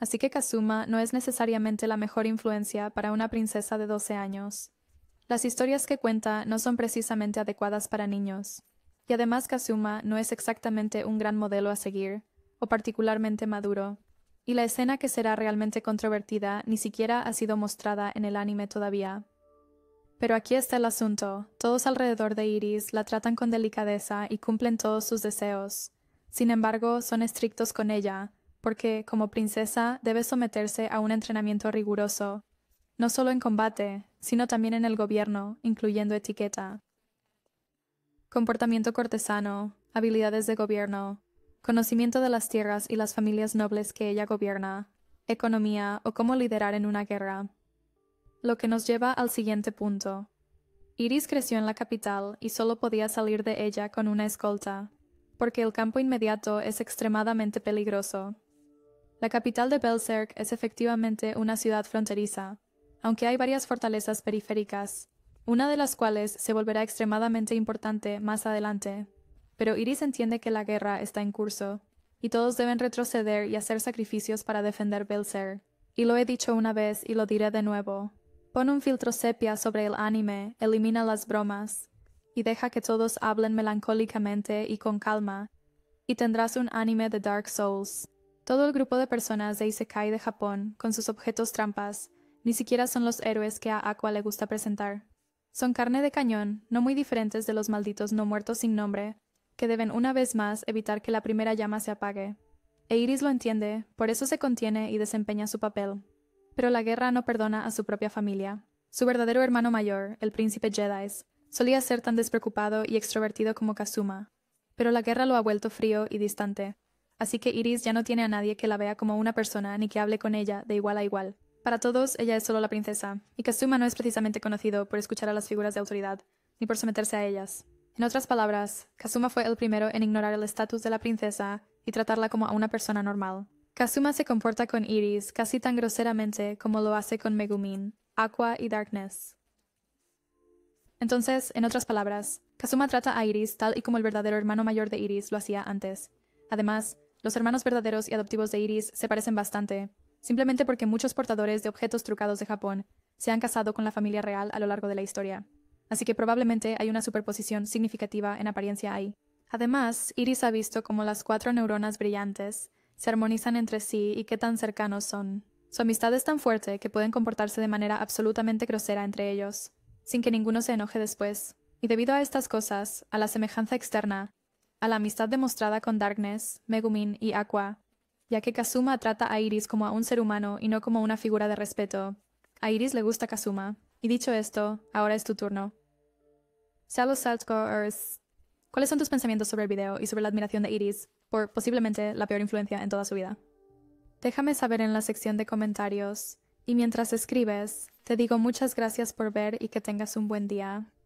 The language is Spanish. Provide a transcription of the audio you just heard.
así que Kazuma no es necesariamente la mejor influencia para una princesa de 12 años. Las historias que cuenta no son precisamente adecuadas para niños, y además Kazuma no es exactamente un gran modelo a seguir, o particularmente maduro, y la escena que será realmente controvertida ni siquiera ha sido mostrada en el anime todavía. Pero aquí está el asunto, todos alrededor de Iris la tratan con delicadeza y cumplen todos sus deseos. Sin embargo, son estrictos con ella, porque como princesa debe someterse a un entrenamiento riguroso, no solo en combate, sino también en el gobierno, incluyendo etiqueta. Comportamiento cortesano, habilidades de gobierno, conocimiento de las tierras y las familias nobles que ella gobierna, economía o cómo liderar en una guerra. Lo que nos lleva al siguiente punto. Iris creció en la capital y solo podía salir de ella con una escolta, porque el campo inmediato es extremadamente peligroso. La capital de Belzerk es efectivamente una ciudad fronteriza, aunque hay varias fortalezas periféricas, una de las cuales se volverá extremadamente importante más adelante. Pero Iris entiende que la guerra está en curso, y todos deben retroceder y hacer sacrificios para defender Belzer, Y lo he dicho una vez y lo diré de nuevo. Pon un filtro sepia sobre el anime, elimina las bromas, y deja que todos hablen melancólicamente y con calma, y tendrás un anime de Dark Souls. Todo el grupo de personas de Isekai de Japón, con sus objetos trampas, ni siquiera son los héroes que a Aqua le gusta presentar. Son carne de cañón, no muy diferentes de los malditos no muertos sin nombre, que deben una vez más evitar que la primera llama se apague. E Iris lo entiende, por eso se contiene y desempeña su papel. Pero la guerra no perdona a su propia familia. Su verdadero hermano mayor, el príncipe Jedi, solía ser tan despreocupado y extrovertido como Kazuma, pero la guerra lo ha vuelto frío y distante, Así que Iris ya no tiene a nadie que la vea como una persona ni que hable con ella de igual a igual. Para todos, ella es solo la princesa, y Kazuma no es precisamente conocido por escuchar a las figuras de autoridad, ni por someterse a ellas. En otras palabras, Kazuma fue el primero en ignorar el estatus de la princesa y tratarla como a una persona normal. Kazuma se comporta con Iris casi tan groseramente como lo hace con Megumin, Aqua y Darkness. Entonces, en otras palabras, Kazuma trata a Iris tal y como el verdadero hermano mayor de Iris lo hacía antes. Además, los hermanos verdaderos y adoptivos de Iris se parecen bastante, simplemente porque muchos portadores de objetos trucados de Japón se han casado con la familia real a lo largo de la historia, así que probablemente hay una superposición significativa en apariencia ahí. Además, Iris ha visto cómo las cuatro neuronas brillantes se armonizan entre sí y qué tan cercanos son. Su amistad es tan fuerte que pueden comportarse de manera absolutamente grosera entre ellos, sin que ninguno se enoje después. Y debido a estas cosas, a la semejanza externa, a la amistad demostrada con Darkness, Megumin y Aqua, ya que Kazuma trata a Iris como a un ser humano y no como una figura de respeto. A Iris le gusta Kazuma, y dicho esto, ahora es tu turno. Saludos, Saltgoers. ¿Cuáles son tus pensamientos sobre el video y sobre la admiración de Iris por posiblemente la peor influencia en toda su vida? Déjame saber en la sección de comentarios, y mientras escribes, te digo muchas gracias por ver y que tengas un buen día.